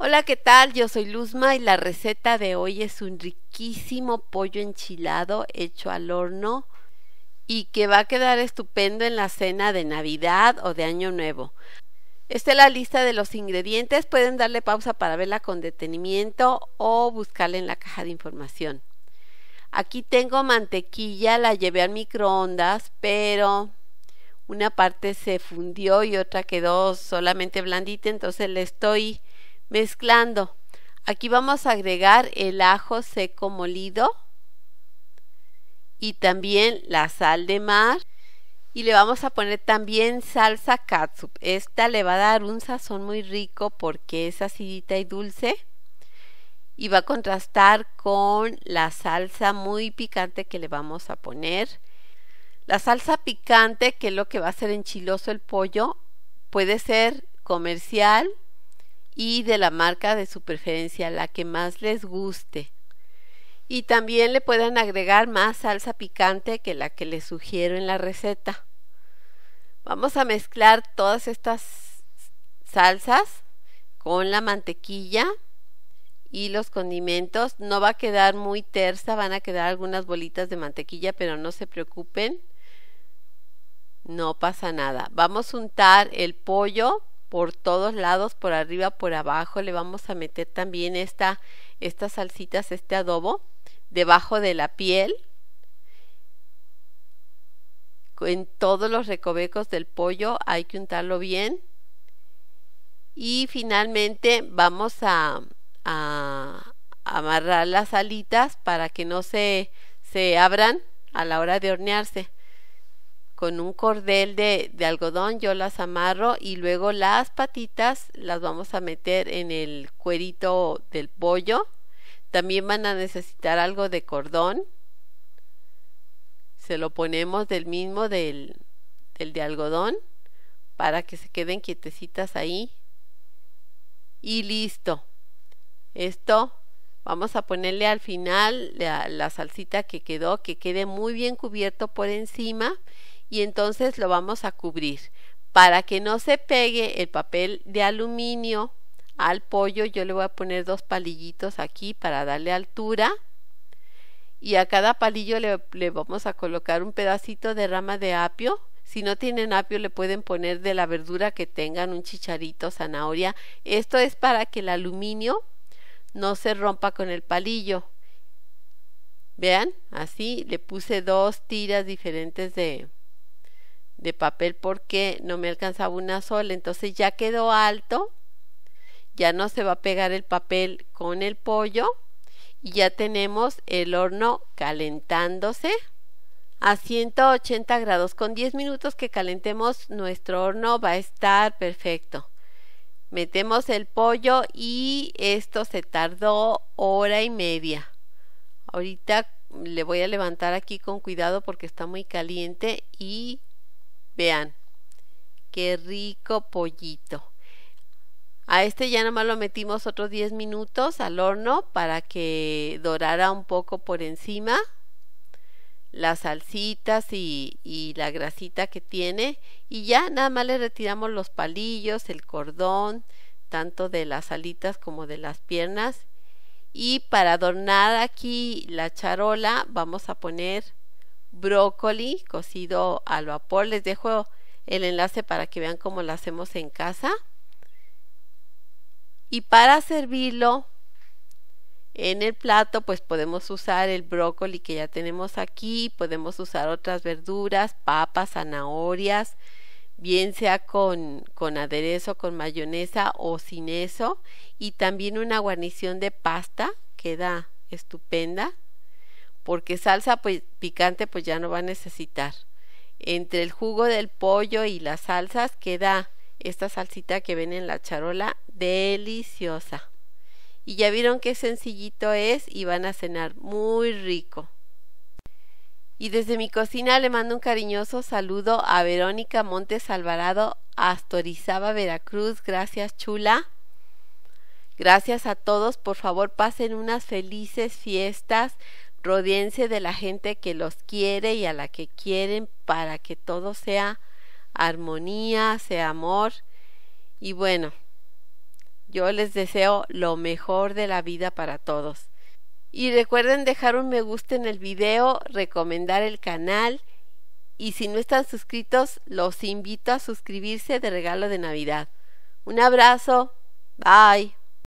Hola, ¿qué tal? Yo soy Luzma y la receta de hoy es un riquísimo pollo enchilado hecho al horno y que va a quedar estupendo en la cena de Navidad o de Año Nuevo. Esta es la lista de los ingredientes, pueden darle pausa para verla con detenimiento o buscarla en la caja de información. Aquí tengo mantequilla, la llevé al microondas, pero una parte se fundió y otra quedó solamente blandita, entonces le estoy Mezclando. Aquí vamos a agregar el ajo seco molido y también la sal de mar y le vamos a poner también salsa catsup. Esta le va a dar un sazón muy rico porque es acidita y dulce y va a contrastar con la salsa muy picante que le vamos a poner. La salsa picante, que es lo que va a hacer enchiloso el pollo, puede ser comercial y de la marca de su preferencia, la que más les guste. Y también le pueden agregar más salsa picante que la que les sugiero en la receta. Vamos a mezclar todas estas salsas con la mantequilla y los condimentos. No va a quedar muy tersa, van a quedar algunas bolitas de mantequilla, pero no se preocupen. No pasa nada. Vamos a untar el pollo por todos lados, por arriba, por abajo. Le vamos a meter también estas salsitas, este adobo, debajo de la piel, en todos los recovecos del pollo. Hay que untarlo bien. Y finalmente vamos a, amarrar las alitas para que no se abran a la hora de hornearse con un cordel de, algodón yo las amarro y luego las patitas las vamos a meter en el cuerito del pollo. También van a necesitar algo de cordón. Se lo ponemos del mismo del, del de algodón para que se queden quietecitas ahí. Y listo. Esto vamos a ponerle al final la, salsita que quedó, que quede muy bien cubierto por encima y entonces lo vamos a cubrir. Para que no se pegue el papel de aluminio al pollo, yo le voy a poner dos palillitos aquí para darle altura. Y a cada palillo le, le vamos a colocar un pedacito de rama de apio. Si no tienen apio, le pueden poner de la verdura que tengan, un chicharito, zanahoria. Esto es para que el aluminio no se rompa con el palillo. Vean, así le puse dos tiras diferentes de, de papel porque no me alcanzaba una sola. Entonces ya quedó alto, ya no se va a pegar el papel con el pollo y ya tenemos el horno calentándose a 180 grados. Con 10 minutos que calentemos nuestro horno va a estar perfecto. Metemos el pollo y esto se tardó hora y media. Ahorita le voy a levantar aquí con cuidado porque está muy caliente y Vean, qué rico pollito. A este ya nada más lo metimos otros 10 minutos al horno para que dorara un poco por encima las salsitas y, y, la grasita que tiene y ya nada más le retiramos los palillos, el cordón, tanto de las alitas como de las piernas y para adornar aquí la charola vamos a poner brócoli cocido al vapor. Les dejo el enlace para que vean cómo lo hacemos en casa. Y para servirlo en el plato, pues podemos usar el brócoli que ya tenemos aquí, podemos usar otras verduras, papas, zanahorias, bien sea con, con aderezo, con mayonesa o sin eso, y también una guarnición de pasta, queda estupenda porque salsa pues, picante pues ya no va a necesitar. Entre el jugo del pollo y las salsas queda esta salsita que ven en la charola deliciosa. Y ya vieron qué sencillito es y van a cenar muy rico. Y desde mi cocina le mando un cariñoso saludo a Verónica Montes Alvarado, Astorizaba, Veracruz. Gracias, chula. Gracias a todos. Por favor, pasen unas felices fiestas. Rodeense de la gente que los quiere y a la que quieren para que todo sea armonía, sea amor. Y bueno, yo les deseo lo mejor de la vida para todos. Y recuerden dejar un me gusta en el video, recomendar el canal y si no están suscritos, los invito a suscribirse de regalo de Navidad. Un abrazo, bye.